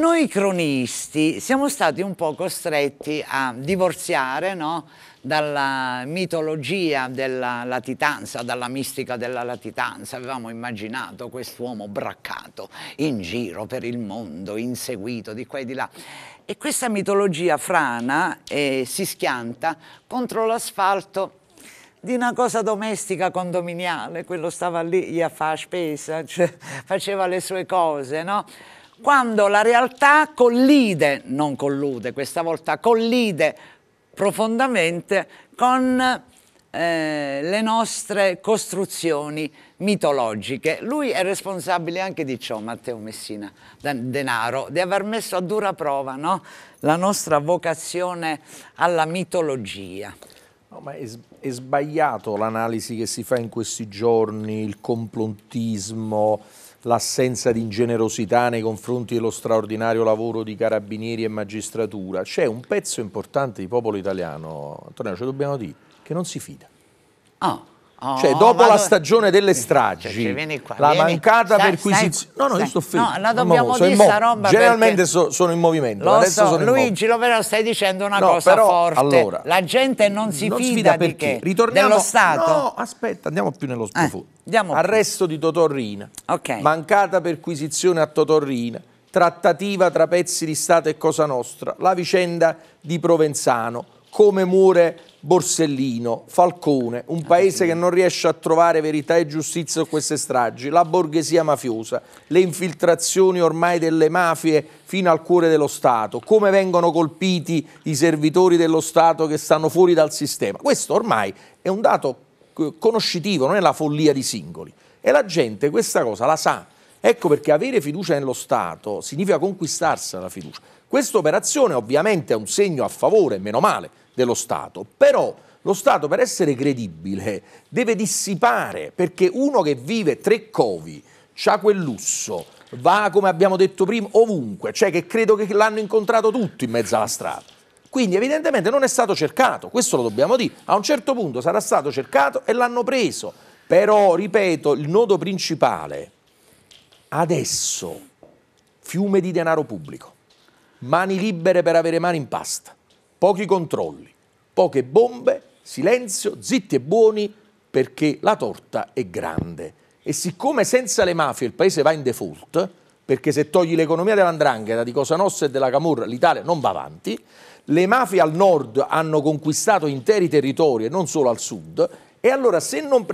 Noi cronisti siamo stati un po' costretti a divorziare no? dalla mitologia della latitanza, dalla mistica della latitanza. Avevamo immaginato quest'uomo braccato in giro per il mondo, inseguito di qua e di là. E questa mitologia frana eh, si schianta contro l'asfalto di una cosa domestica condominiale, quello stava lì a fare spesa, cioè, faceva le sue cose, no? quando la realtà collide, non collude, questa volta collide profondamente con eh, le nostre costruzioni mitologiche. Lui è responsabile anche di ciò, Matteo Messina Denaro, di aver messo a dura prova no? la nostra vocazione alla mitologia. No, ma è, è sbagliato l'analisi che si fa in questi giorni, il complottismo, l'assenza di ingenerosità nei confronti dello straordinario lavoro di carabinieri e magistratura. C'è un pezzo importante di popolo italiano, Antonio, ce dobbiamo dire, che non si fida. Ah, cioè, oh, dopo la stagione delle stragi, cioè, qua, la vieni. mancata stai, perquisizione. No, no, io sto fermo. No, la dobbiamo dire sta roba. Generalmente so, sono in movimento. Lo adesso so, sono Luigi, lo però stai dicendo una no, cosa però, forte. Allora, la gente non si non fida, fida perché? Ritorniamo, nello Stato. No, aspetta, andiamo più nello eh, sprofondo. Eh, Arresto più. di Totorrina. Okay. Mancata perquisizione a Totorrina. Trattativa tra pezzi di Stato e Cosa Nostra. La vicenda di Provenzano. Come muore Borsellino, Falcone, un paese che non riesce a trovare verità e giustizia su queste stragi, la borghesia mafiosa, le infiltrazioni ormai delle mafie fino al cuore dello Stato, come vengono colpiti i servitori dello Stato che stanno fuori dal sistema. Questo ormai è un dato eh, conoscitivo, non è la follia di singoli. E la gente questa cosa la sa Ecco perché avere fiducia nello Stato significa conquistarsela la fiducia. Questa operazione ovviamente è un segno a favore, meno male, dello Stato, però lo Stato per essere credibile deve dissipare, perché uno che vive tre covi, ha quel lusso, va come abbiamo detto prima ovunque, cioè che credo che l'hanno incontrato tutti in mezzo alla strada. Quindi evidentemente non è stato cercato, questo lo dobbiamo dire, a un certo punto sarà stato cercato e l'hanno preso, però ripeto il nodo principale adesso fiume di denaro pubblico, mani libere per avere mani in pasta, pochi controlli, poche bombe, silenzio, zitti e buoni perché la torta è grande. E siccome senza le mafie il paese va in default, perché se togli l'economia dell'andrangheta, di Cosa Nossa e della Camorra, l'Italia non va avanti, le mafie al nord hanno conquistato interi territori e non solo al sud, e allora se non